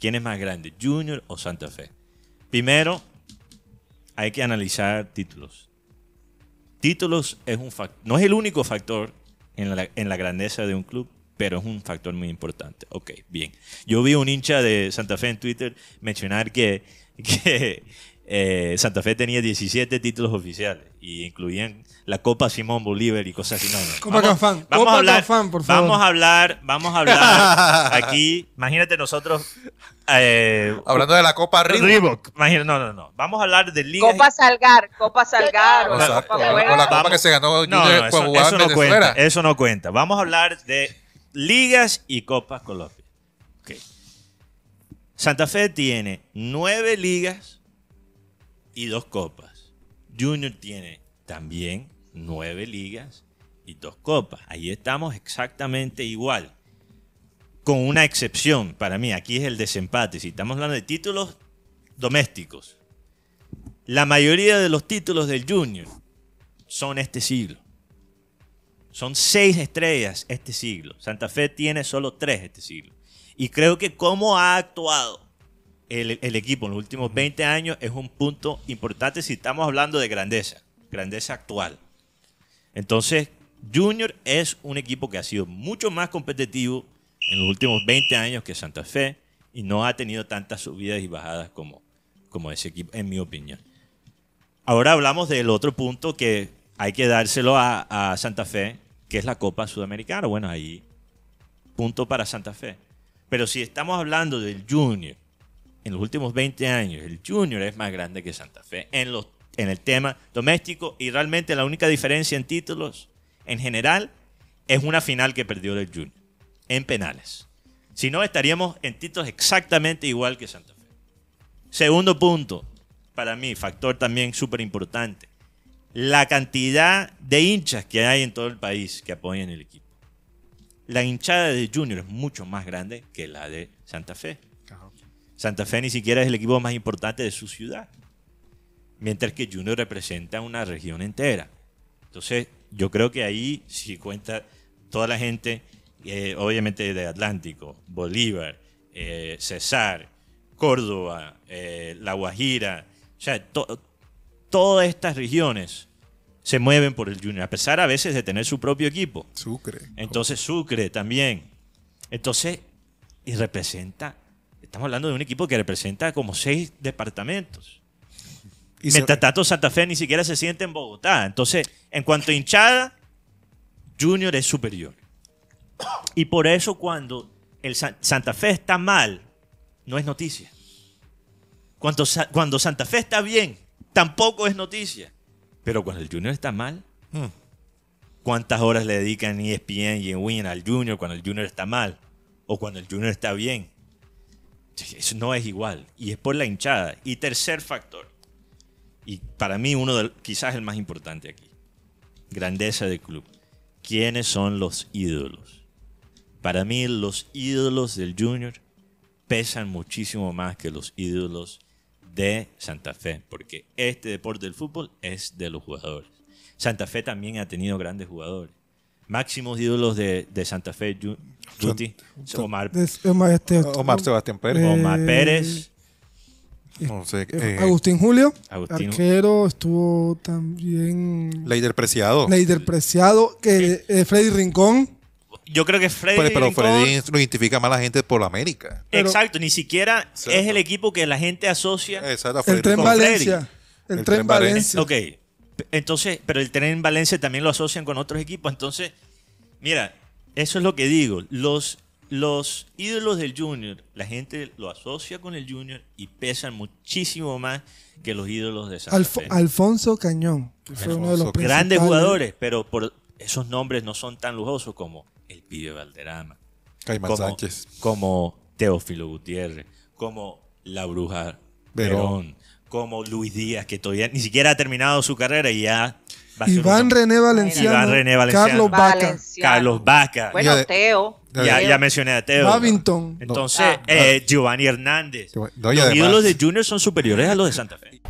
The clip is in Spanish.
¿Quién es más grande, Junior o Santa Fe? Primero, hay que analizar títulos. Títulos es un no es el único factor en la, grandeza de un club, pero es un factor muy importante. Ok, bien. Yo vi un hincha de Santa Fe en Twitter mencionar que, que eh, Santa Fe tenía 17 títulos oficiales y incluían la Copa Simón Bolívar y cosas así. Copa vamos, a hablar, Vamos a hablar, vamos a hablar aquí. Imagínate nosotros. Eh, Hablando de la Copa Reebok. No, no, no. Vamos a hablar de Ligas Copa Salgar, Copa Salgar. O, la, Copa, que se ganó. No, eso, no cuenta. Vamos a hablar de Ligas y Copas Colombia. Santa Fe tiene nueve ligas y dos copas. Junior tiene también nueve ligas y dos copas. Ahí estamos exactamente igual. Con una excepción para mí, aquí es el desempate. Si estamos hablando de títulos domésticos, la mayoría de los títulos del Junior son este siglo. Son seis estrellas este siglo. Santa Fe tiene solo tres este siglo. Y creo que cómo ha actuado el, equipo en los últimos 20 años es un punto importante si estamos hablando de grandeza, grandeza actual. Entonces, Junior es un equipo que ha sido mucho más competitivo en los últimos 20 años que Santa Fe y no ha tenido tantas subidas y bajadas como, como ese equipo, en mi opinión. Ahora hablamos del otro punto que hay que dárselo a, a Santa Fe, que es la Copa Sudamericana. Bueno, ahí punto para Santa Fe. Pero si estamos hablando del Junior, en los últimos 20 años, el Junior es más grande que Santa Fe en, los, en el tema doméstico y realmente la única diferencia en títulos en general es una final que perdió el Junior en penales. Si no, estaríamos en títulos exactamente igual que Santa Fe. Segundo punto, para mí, factor también súper importante, la cantidad de hinchas que hay en todo el país que apoyan el equipo. La hinchada de Junior es mucho más grande que la de Santa Fe. Santa Fe ni siquiera es el equipo más importante de su ciudad, mientras que Junior representa una región entera. Entonces, yo creo que ahí si cuenta toda la gente, eh, obviamente de Atlántico, Bolívar, César, eh, Cesar, Córdoba, eh, La Guajira, o sea, todas estas regiones se mueven por el Junior, a pesar a veces de tener su propio equipo. Sucre. Entonces, Sucre también. Entonces, y representa Estamos hablando de un equipo que representa como seis departamentos. Y Mientras Santa Fe ni siquiera se siente en Bogotá. Entonces, en cuanto a hinchada, Junior es superior. Y por eso cuando el Santa Fe está mal, no es noticia. Cuando, cuando Santa Fe está bien, tampoco es noticia. Pero cuando el Junior está mal, hmm. ¿cuántas horas le dedican ESPN e y Win al Junior cuando el Junior está mal? O cuando el Junior está bien. Eso no es igual. Y es por la hinchada. Y tercer factor, y para mí uno de, quizás el más importante aquí, grandeza del club. ¿Quiénes son los ídolos? Para mí los ídolos del junior pesan muchísimo más que los ídolos de Santa Fe, porque este deporte del fútbol es de los jugadores. Santa Fe también ha tenido grandes jugadores. Máximos ídolos de, de Santa Fe Omar. Este Omar, Sebastián Pérez. Omar eh, Pérez. Eh, eh, Agustín Julio, arquero, estuvo también... Leider Preciado. Leider Preciado, que, Freddy Rincón. Yo creo que Freddy pues, Pero, Freddy lo identifica más la gente por América. Exacto, ni siquiera es el equipo que la gente asocia. el Tren Valencia. El, Tren, Valencia. Valencia. Ok, entonces, pero el Tren Valencia también lo asocian con otros equipos, entonces... Mira, eso es lo que digo. Los, los ídolos del Junior, la gente lo asocia con el Junior y pesan muchísimo más que los ídolos de San Alfonso Cañón, que fue uno de los grandes jugadores, pero por esos nombres no son tan lujosos como el Pibe Valderrama, Caimán como, Sánchez, como Teófilo Gutiérrez, como la Bruja Verón, como Luis Díaz, que todavía ni siquiera ha terminado su carrera y ya Iván René Valenciano. Carlos Vaca. Carlos Vaca. Bueno, ya, Teo. Ya, mencioné a Teo. Babington. Entonces, ah, eh, Giovanni Hernández. los ídolos de Junior son superiores a los de Santa Fe.